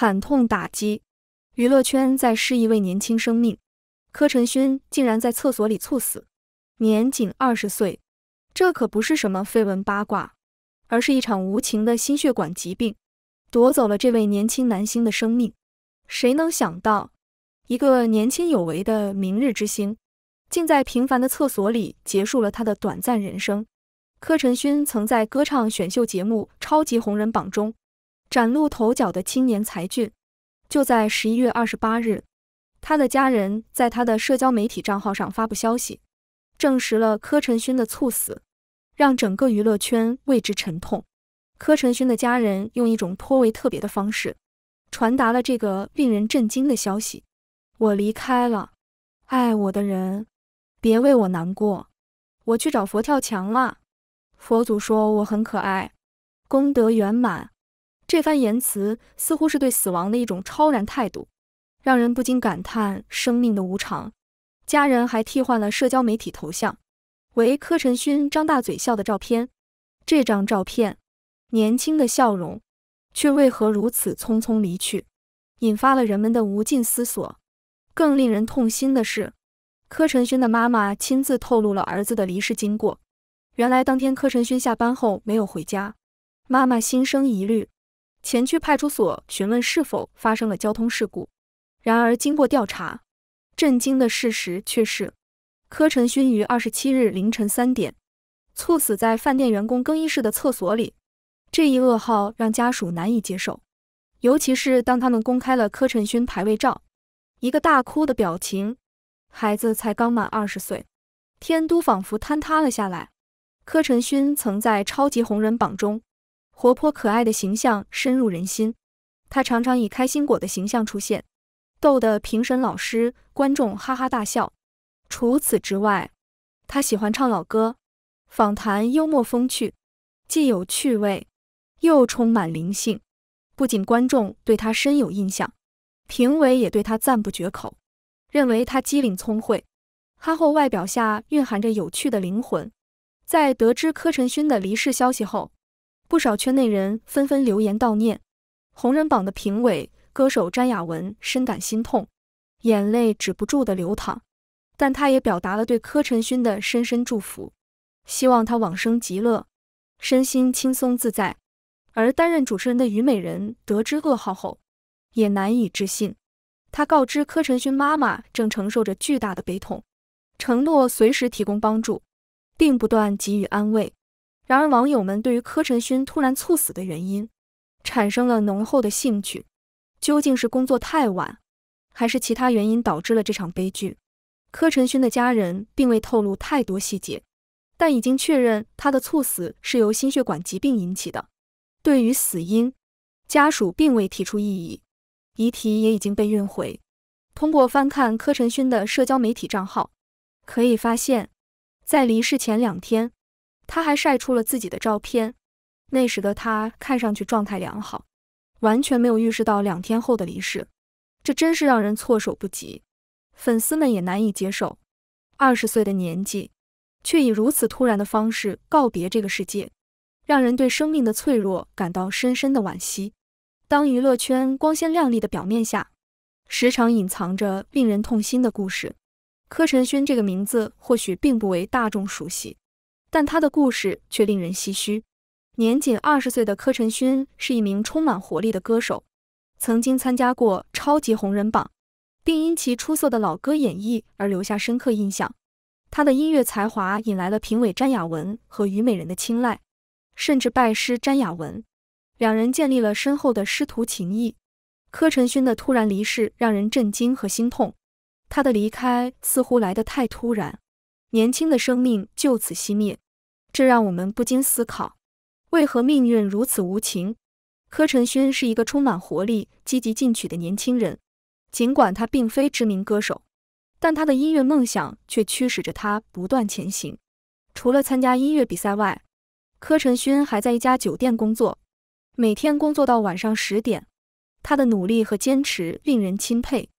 惨痛打击！娱乐圈在失一位年轻生命，柯晨勋竟然在厕所里猝死，年仅二十岁。这可不是什么绯闻八卦，而是一场无情的心血管疾病夺走了这位年轻男星的生命。谁能想到，一个年轻有为的明日之星，竟在平凡的厕所里结束了他的短暂人生？柯晨勋曾在歌唱选秀节目《超级红人榜》中。崭露头角的青年才俊，就在十一月二十八日，他的家人在他的社交媒体账号上发布消息，证实了柯晨勋的猝死，让整个娱乐圈为之沉痛。柯晨勋的家人用一种颇为特别的方式，传达了这个令人震惊的消息：“我离开了，爱我的人，别为我难过，我去找佛跳墙了。佛祖说我很可爱，功德圆满。”这番言辞似乎是对死亡的一种超然态度，让人不禁感叹生命的无常。家人还替换了社交媒体头像为柯晨勋张大嘴笑的照片，这张照片年轻的笑容却为何如此匆匆离去，引发了人们的无尽思索。更令人痛心的是，柯晨勋的妈妈亲自透露了儿子的离世经过。原来当天柯晨勋下班后没有回家，妈妈心生疑虑。前去派出所询问是否发生了交通事故，然而经过调查，震惊的事实却是柯晨勋于二十七日凌晨三点猝死在饭店员工更衣室的厕所里。这一噩耗让家属难以接受，尤其是当他们公开了柯晨勋排位照，一个大哭的表情，孩子才刚满二十岁，天都仿佛坍塌了下来。柯晨勋曾在超级红人榜中。活泼可爱的形象深入人心，他常常以开心果的形象出现，逗得评审老师、观众哈哈大笑。除此之外，他喜欢唱老歌，访谈幽默风趣，既有趣味又充满灵性。不仅观众对他深有印象，评委也对他赞不绝口，认为他机灵聪慧，憨厚外表下蕴含着有趣的灵魂。在得知柯晨勋的离世消息后，不少圈内人纷纷留言悼念，红人榜的评委歌手詹雅文深感心痛，眼泪止不住的流淌，但他也表达了对柯晨勋的深深祝福，希望他往生极乐，身心轻松自在。而担任主持人的虞美人得知噩耗后，也难以置信，他告知柯晨勋妈妈正承受着巨大的悲痛，承诺随时提供帮助，并不断给予安慰。然而，网友们对于柯晨勋突然猝死的原因产生了浓厚的兴趣。究竟是工作太晚，还是其他原因导致了这场悲剧？柯晨勋的家人并未透露太多细节，但已经确认他的猝死是由心血管疾病引起的。对于死因，家属并未提出异议。遗体也已经被运回。通过翻看柯晨勋的社交媒体账号，可以发现，在离世前两天。他还晒出了自己的照片，那时的他看上去状态良好，完全没有预示到两天后的离世，这真是让人措手不及。粉丝们也难以接受，二十岁的年纪，却以如此突然的方式告别这个世界，让人对生命的脆弱感到深深的惋惜。当娱乐圈光鲜亮丽的表面下，时常隐藏着令人痛心的故事。柯晨勋这个名字或许并不为大众熟悉。但他的故事却令人唏嘘。年仅二十岁的柯晨勋是一名充满活力的歌手，曾经参加过《超级红人榜》，并因其出色的老歌演绎而留下深刻印象。他的音乐才华引来了评委詹雅文和虞美人的青睐，甚至拜师詹雅文，两人建立了深厚的师徒情谊。柯晨勋的突然离世让人震惊和心痛，他的离开似乎来得太突然，年轻的生命就此熄灭。这让我们不禁思考，为何命运如此无情？柯晨勋是一个充满活力、积极进取的年轻人。尽管他并非知名歌手，但他的音乐梦想却驱使着他不断前行。除了参加音乐比赛外，柯晨勋还在一家酒店工作，每天工作到晚上十点。他的努力和坚持令人钦佩，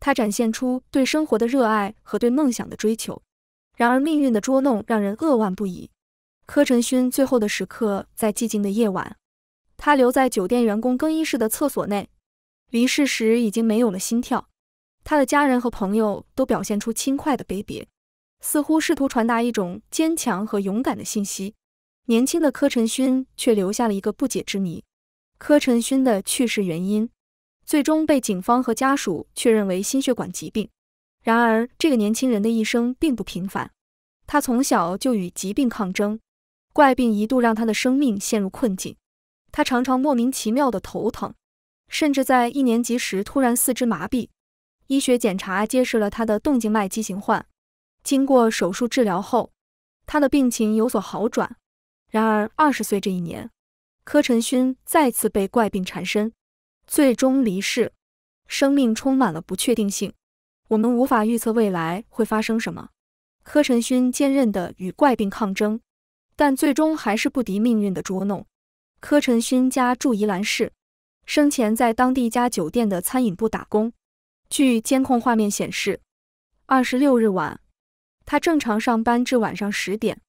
他展现出对生活的热爱和对梦想的追求。然而，命运的捉弄让人扼腕不已。柯晨勋最后的时刻在寂静的夜晚，他留在酒店员工更衣室的厕所内，离世时已经没有了心跳。他的家人和朋友都表现出轻快的悲别，似乎试图传达一种坚强和勇敢的信息。年轻的柯晨勋却留下了一个不解之谜：柯晨勋的去世原因最终被警方和家属确认为心血管疾病。然而，这个年轻人的一生并不平凡，他从小就与疾病抗争。怪病一度让他的生命陷入困境，他常常莫名其妙的头疼，甚至在一年级时突然四肢麻痹。医学检查揭示了他的动静脉畸形患，经过手术治疗后，他的病情有所好转。然而，二十岁这一年，柯晨勋再次被怪病缠身，最终离世。生命充满了不确定性，我们无法预测未来会发生什么。柯晨勋坚韧地与怪病抗争。但最终还是不敌命运的捉弄。柯晨勋家住宜兰市，生前在当地一家酒店的餐饮部打工。据监控画面显示，二十六日晚，他正常上班至晚上十点，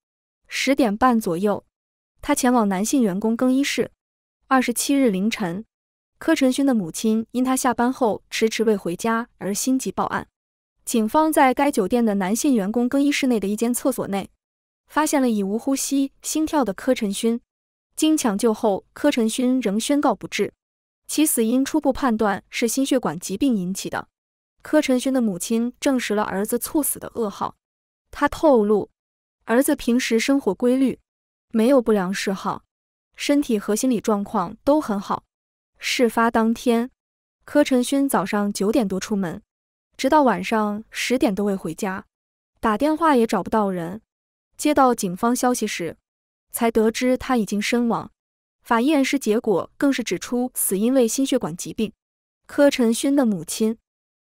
十点半左右，他前往男性员工更衣室。二十七日凌晨，柯晨勋的母亲因他下班后迟迟未回家而心急报案。警方在该酒店的男性员工更衣室内的一间厕所内。发现了已无呼吸、心跳的柯晨勋，经抢救后，柯晨勋仍宣告不治。其死因初步判断是心血管疾病引起的。柯晨勋的母亲证实了儿子猝死的噩耗。他透露，儿子平时生活规律，没有不良嗜好，身体和心理状况都很好。事发当天，柯晨勋早上九点多出门，直到晚上十点都未回家，打电话也找不到人。接到警方消息时，才得知他已经身亡。法医验尸结果更是指出死因为心血管疾病。柯晨勋的母亲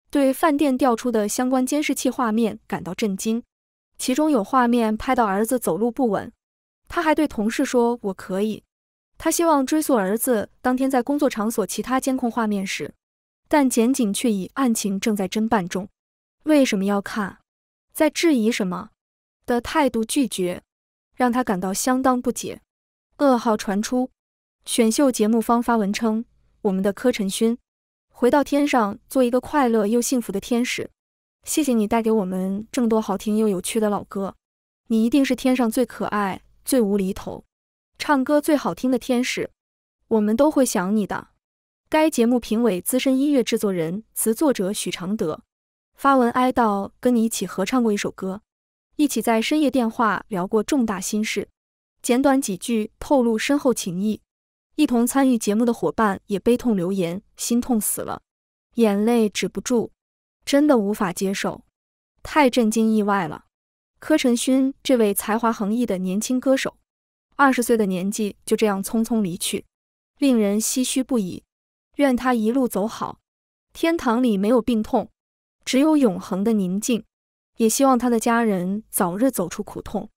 对饭店调出的相关监视器画面感到震惊，其中有画面拍到儿子走路不稳。他还对同事说：“我可以。”他希望追溯儿子当天在工作场所其他监控画面时，但检警却以案情正在侦办中。为什么要看？在质疑什么？的态度拒绝让他感到相当不解。噩耗传出，选秀节目方发文称：“我们的柯晨勋回到天上做一个快乐又幸福的天使，谢谢你带给我们这么多好听又有趣的老歌，你一定是天上最可爱、最无厘头、唱歌最好听的天使，我们都会想你的。”该节目评委、资深音乐制作人、词作者许常德发文哀悼：“跟你一起合唱过一首歌。”一起在深夜电话聊过重大心事，简短几句透露深厚情谊。一同参与节目的伙伴也悲痛留言，心痛死了，眼泪止不住，真的无法接受，太震惊意外了。柯晨勋这位才华横溢的年轻歌手，二十岁的年纪就这样匆匆离去，令人唏嘘不已。愿他一路走好，天堂里没有病痛，只有永恒的宁静。也希望他的家人早日走出苦痛。